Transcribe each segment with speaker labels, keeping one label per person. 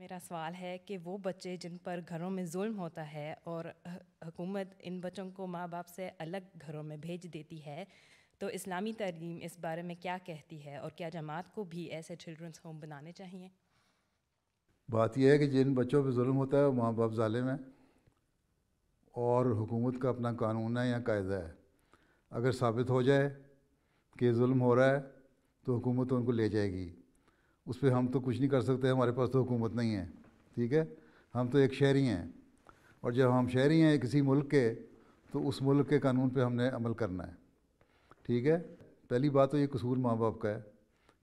Speaker 1: मेरा सवाल है कि वो बच्चे जिन पर घरों में जुल्म होता है और हुकूमत इन बच्चों को माँ बाप से अलग घरों में भेज देती है तो इस्लामी तरलीम इस बारे में क्या कहती है और क्या जमात को भी ऐसे चिल्ड्रंस होम बनाने चाहिए बात यह है कि जिन बच्चों पर जुल्म होता है वो माँ बाप ालिम है और हुकूमत का अपना कानून है या कायदा है अगर साबित हो जाए कि जुल्म हो रहा है तो हुकूमत उनको ले जाएगी उस पर हम तो कुछ नहीं कर सकते हमारे पास तो हुकूमत नहीं है ठीक है हम तो एक शहरी हैं और जब हम शहरी हैं किसी मुल्क के तो उस मुल्क के कानून पे हमने अमल करना है ठीक है पहली बात तो ये कसूर माँ बाप का है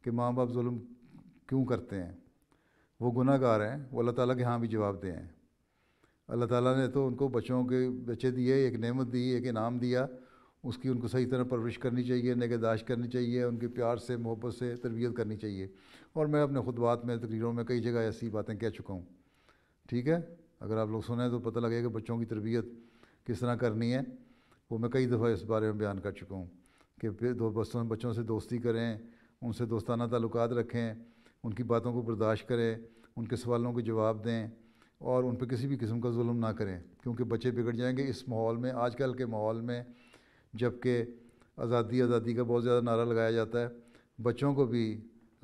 Speaker 1: कि माँ बाप जुल्म क्यों करते हैं वो गुनाहगार हैं वो अल्लाह ताला के हाँ भी जवाब दें अल्लाह ताला ने तो उनको बच्चों के बच्चे दिए एक नेमत दी एक इनाम दिया उसकी उनको सही तरह परवरिश करनी चाहिए निगहदाश करनी चाहिए उनके प्यार से मोहब्बत से तरबियत करनी चाहिए और मैं अपने खुदबात में तकरीरों में कई जगह ऐसी बातें कह चुका हूँ ठीक है अगर आप लोग सुने तो पता लगेगा बच्चों की तरबियत किस तरह करनी है वो मैं कई दफ़ा इस बारे में बयान कर चुका हूँ कि दो बच्चों बच्चों से दोस्ती करें उनसे दोस्ताना ताल्लुक रखें उनकी बातों को बर्दाश्त करें उनके सवालों के जवाब दें और उन पर किसी भी किस्म का जुल्म ना करें क्योंकि बच्चे बिगड़ जाएंगे इस माहौल में आजकल के माहौल में जबकि आज़ादी आज़ादी का बहुत ज़्यादा नारा लगाया जाता है बच्चों को भी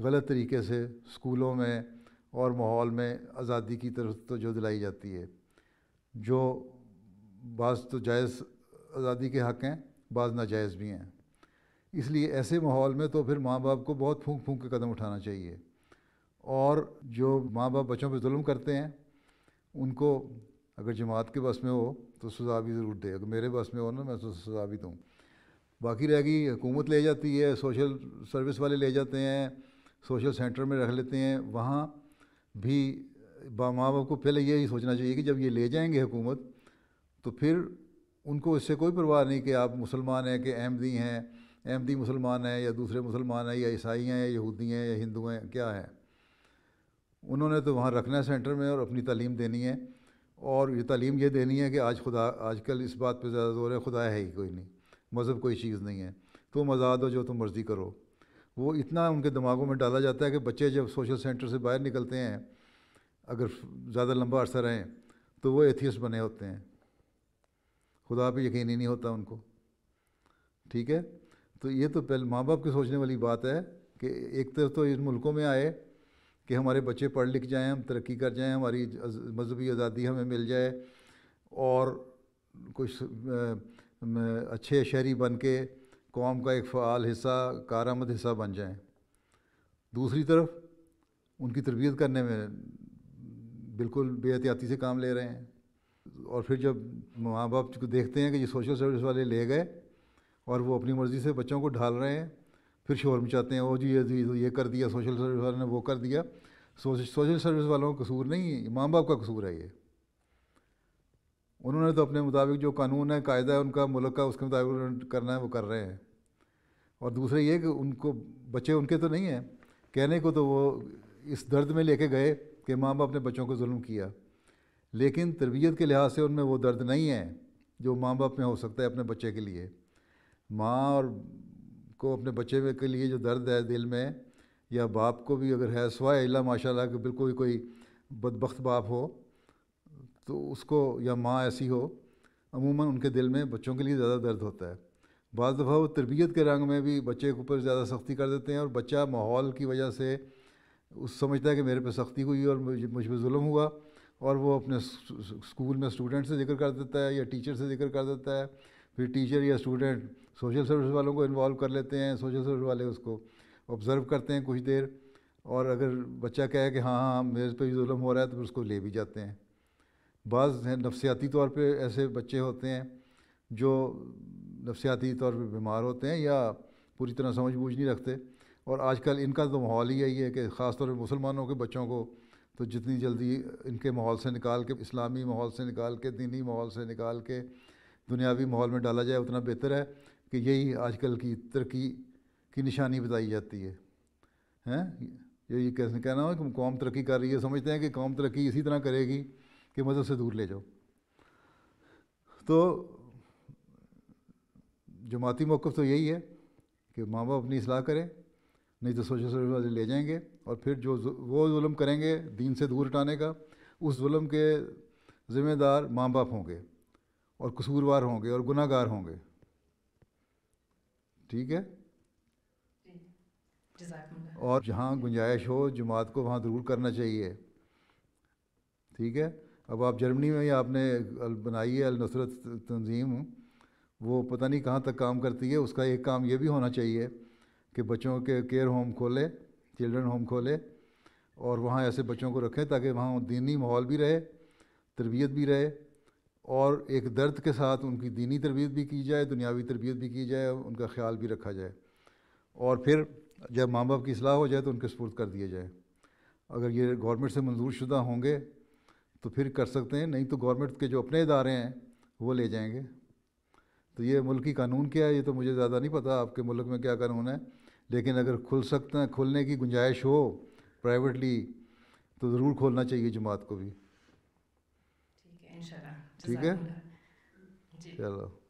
Speaker 1: गलत तरीके से स्कूलों में और माहौल में आज़ादी की तरफ जो दिलाई जाती है जो बाज़ तो जायज़ आज़ादी के हक़ हैं बाज़ नाजायज़ भी हैं इसलिए ऐसे माहौल में तो फिर माँ बाप को बहुत फूंक फूंक के कदम उठाना चाहिए और जो माँ बाप बच्चों पर जुल्म करते हैं उनको अगर जमात के बस में हो तो सजा भी ज़रूर दे अगर मेरे बस में हो ना मैं तो सजा भी दूँ बाकी रह गई हुकूमत ले जाती है सोशल सर्विस वाले ले जाते हैं सोशल सेंटर में रख लेते हैं वहाँ भी माँ बाप को पहले यही सोचना चाहिए कि जब ये ले जाएंगे हुकूमत तो फिर उनको इससे कोई परवाह नहीं कि आप मुसलमान हैं कि अहमदी हैं अहमदी मुसलमान हैं या दूसरे मुसलमान हैं या ईसाई हैं या यहूदी हैं या हिंदू हैं क्या हैं उन्होंने तो वहाँ रखना है सेंटर में और अपनी तालीम देनी है और ये तालीम ये देनी है कि आज खुदा आजकल इस बात पे ज़्यादा ज़ोर है खुदा है ही कोई नहीं मज़हब कोई चीज़ नहीं है तुम आज़ाद हो जो तुम मर्ज़ी करो वो इतना उनके दिमागों में डाला जाता है कि बच्चे जब सोशल सेंटर से बाहर निकलते हैं अगर ज़्यादा लंबा अरसा रहें तो वो एथियस बने होते हैं खुदा पर यकीन ही नहीं होता उनको ठीक है तो ये तो पहले माँ बाप की सोचने वाली बात है कि एक तरफ तो इन मुल्कों में आए कि हमारे बच्चे पढ़ लिख जाएं हम तरक्की कर जाएं हमारी मजहबी आज़ादी हमें मिल जाए और कुछ अच्छे शहरी बन के कौम का एक फ़ाल हिस्सा कारामद हिस्सा बन जाएं दूसरी तरफ उनकी तरबियत करने में बिल्कुल बेहतियाती से काम ले रहे हैं और फिर जब माँ बाप को देखते हैं कि ये सोशल सर्विस वाले ले गए और वो अपनी मर्ज़ी से बच्चों को ढाल रहे हैं फिर शोर मचाते हैं ओ जी अजीज ये कर दिया सोशल सर्विस वालों ने वो कर दिया सोशल सर्विस वालों का कसूर नहीं है माँ बाप का कसूर है ये उन्होंने तो अपने मुताबिक जो कानून है कायदा है उनका मुल्क का उसके मुताबिक उन्होंने करना है वो कर रहे हैं और दूसरे ये कि उनको बच्चे उनके तो नहीं हैं कहने को तो वो इस दर्द में लेके गए कि माँ बाप ने बच्चों को जुल्म किया लेकिन तरबियत के लिहाज से उनमें वो दर्द नहीं है जो माँ बाप में हो सकता है अपने बच्चे के लिए माँ और को अपने बच्चे में के लिए जो दर्द है दिल में या बाप को भी अगर है स्वाय अल्लाह माशाल्लाह कि बिल्कुल कोई बदबخت बाप हो तो उसको या माँ ऐसी हो अमूमन उनके दिल में बच्चों के लिए ज़्यादा दर्द होता है बाद दफ़ा वो तरबियत के रंग में भी बच्चे के ऊपर ज़्यादा सख्ती कर देते हैं और बच्चा माहौल की वजह से उस समझता है कि मेरे पे सख्ती हुई और मुझ पर जुल्म हुआ और वो अपने स्कूल में स्टूडेंट से जिक्र कर देता है या टीचर से जिक्र कर देता है फिर टीचर या स्टूडेंट सोशल सर्विस वालों को इन्वॉल्व कर लेते हैं सोशल सर्विस वाले उसको ऑब्ज़र्व करते हैं कुछ देर और अगर बच्चा कहे कि हाँ हाँ मेरे पे भी जुल्म हो रहा है तो फिर उसको ले भी जाते हैं बाज़ नफसियाती तौर पर ऐसे बच्चे होते हैं जो नफसियाती तौर पर बीमार होते हैं या पूरी तरह समझ बूझ नहीं रखते और आजकल इनका तो माहौल ही यही है कि ख़ास तौर पर मुसलमानों के बच्चों को तो जितनी जल्दी इनके माहौल से निकाल के इस्लामी माहौल से निकाल के दीनी माहौल से निकाल के दुनियावी माहौल में डाला जाए उतना बेहतर है कि यही आजकल की तरक्की की निशानी बताई जाती है हैं यही कैसे कहना हो कि कौम तरक्की कर रही है समझते हैं कि कौम तरक्की इसी तरह करेगी कि मदद से दूर ले जाओ तो जमाती मौक़ तो यही है कि माँ बाप अपनी असलाह करें नहीं तो सोशल सर्विस वाले ले जाएंगे और फिर जो वो जुल्म करेंगे दीन से दूर हटाने का उस जुल्म के ज़िम्मेदार माँ बाप होंगे और कसूरवार होंगे और गुनागार होंगे ठीक है और जहाँ गुंजाइश हो जमात को वहाँ ज़रूर करना चाहिए ठीक है अब आप जर्मनी में ही आपने बनाई है अलनसरत तंजीम वो पता नहीं कहाँ तक काम करती है उसका एक काम ये भी होना चाहिए कि बच्चों के केयर होम खोले चिल्ड्रन होम खोले और वहाँ ऐसे बच्चों को रखें ताकि वहाँ दीनी माहौल भी रहे तरबियत भी रहे और एक दर्द के साथ उनकी दीनी तरबियत भी की जाए दुनियावी तरबियत भी की जाए उनका ख्याल भी रखा जाए और फिर जब माँ बाप की असलाह हो जाए तो उनके सपुर्द कर दिया जाए अगर ये गवर्नमेंट से मंजूर शुदा होंगे तो फिर कर सकते हैं नहीं तो गवर्नमेंट के जो अपने इदारे हैं वो ले जाएंगे तो ये मुल्क की कानून क्या है ये तो मुझे ज़्यादा नहीं पता आपके मुल्क में क्या कानून है लेकिन अगर खुल सकते हैं खुलने की गुंजाइश हो प्राइवेटली तो ज़रूर खोलना चाहिए जमात को भी ठीक है चलो